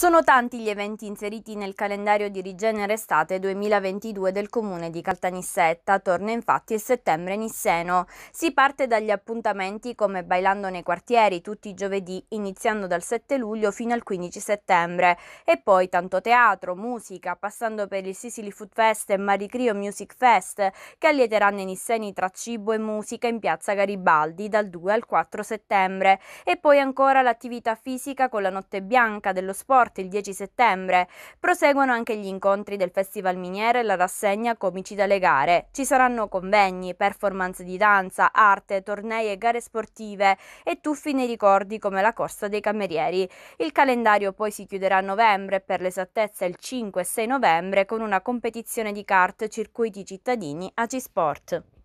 Sono tanti gli eventi inseriti nel calendario di Rigenere Estate 2022 del comune di Caltanissetta, torna infatti il settembre Nisseno. Si parte dagli appuntamenti come Bailando nei quartieri tutti i giovedì, iniziando dal 7 luglio fino al 15 settembre, e poi tanto teatro, musica, passando per il Sicily Food Fest e Maricrio Music Fest, che allieteranno i nisseni tra cibo e musica in piazza Garibaldi dal 2 al 4 settembre, e poi ancora l'attività fisica con la Notte Bianca dello sport parte il 10 settembre. Proseguono anche gli incontri del Festival Miniere e la rassegna Comici dalle gare. Ci saranno convegni, performance di danza, arte, tornei e gare sportive e tuffi nei ricordi come la corsa dei camerieri. Il calendario poi si chiuderà a novembre, per l'esattezza il 5 e 6 novembre, con una competizione di kart circuiti cittadini a G-Sport.